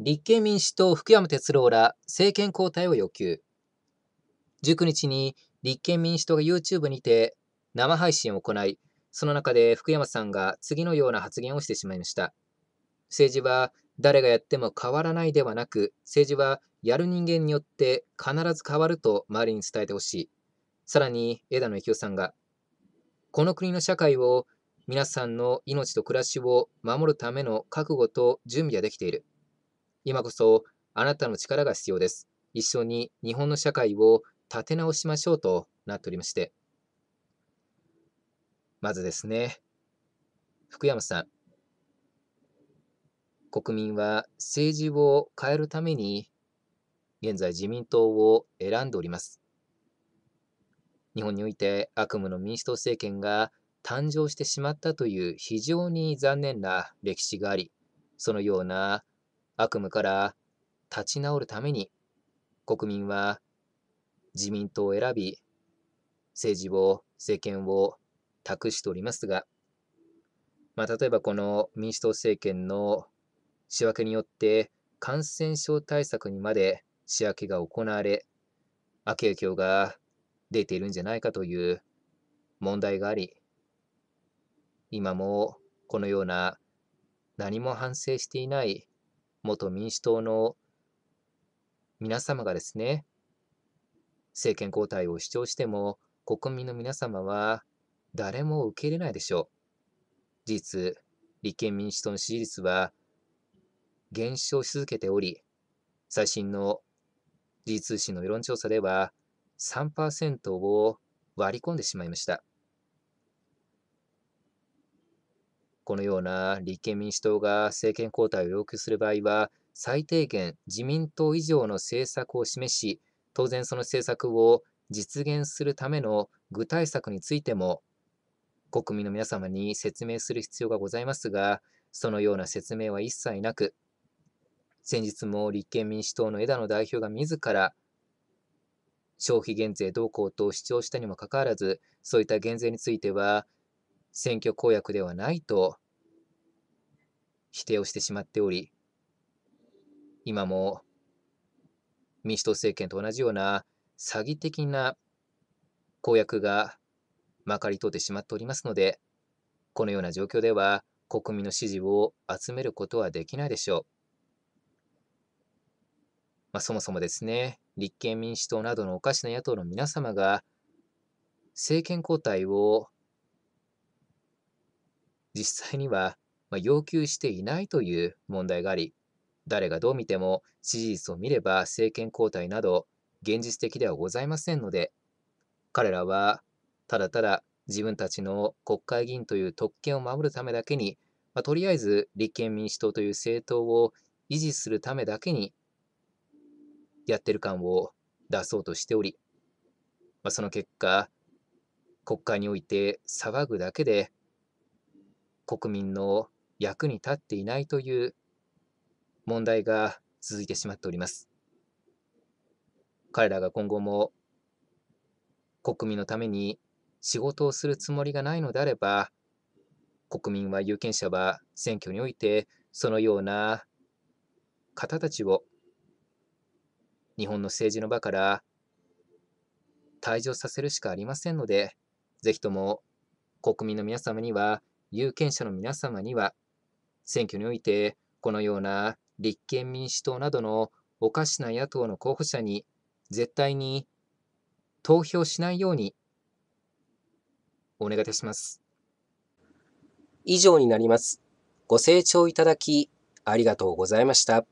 立憲民主党福山哲郎ら政権交代を要求。19日に立憲民主党が YouTube にて生配信を行い、その中で福山さんが次のような発言をしてしまいました。政治は誰がやっても変わらないではなく、政治はやる人間によって必ず変わると周りに伝えてほしい。さらに枝野幸男さんが、この国の社会を皆さんの命と暮らしを守るための覚悟と準備ができている。今こそあなたの力が必要です。一緒に日本の社会を立て直しましょうとなっておりまして。まずですね、福山さん。国民は政治を変えるために、現在自民党を選んでおります。日本において悪夢の民主党政権が誕生してしまったという非常に残念な歴史があり、そのような悪夢から立ち直るために国民は自民党を選び政治を政権を託しておりますが、まあ、例えばこの民主党政権の仕分けによって感染症対策にまで仕分けが行われ悪影響が出ているんじゃないかという問題があり今もこのような何も反省していない元民主党の皆様がですね、政権交代を主張しても、国民の皆様は誰も受け入れないでしょう。事実、立憲民主党の支持率は減少し続けており、最新の G 通信の世論調査では3%を割り込んでしまいました。このような立憲民主党が政権交代を要求する場合は、最低限自民党以上の政策を示し、当然その政策を実現するための具体策についても、国民の皆様に説明する必要がございますが、そのような説明は一切なく、先日も立憲民主党の枝野代表が自ら、消費減税動向と主張したにもかかわらず、そういった減税については、選挙公約ではないと否定をしてしまっており、今も民主党政権と同じような詐欺的な公約がまかり通ってしまっておりますので、このような状況では国民の支持を集めることはできないでしょう。まあ、そもそもですね、立憲民主党などのおかしな野党の皆様が政権交代を実際には、ま要求していないという問題があり、誰がどう見ても支持率を見れば政権交代など現実的ではございませんので、彼らはただただ自分たちの国会議員という特権を守るためだけに、まあ、とりあえず立憲民主党という政党を維持するためだけにやってる感を出そうとしており、まあ、その結果、国会において騒ぐだけで国民の役に立っていないという問題が続いてしまっております。彼らが今後も国民のために仕事をするつもりがないのであれば、国民は有権者は選挙においてそのような方たちを日本の政治の場から退場させるしかありませんので、ぜひとも国民の皆様には有権者の皆様には、選挙において、このような立憲民主党などのおかしな野党の候補者に、絶対に投票しないように、お願いいたします。以上になります。ご清聴いただき、ありがとうございました。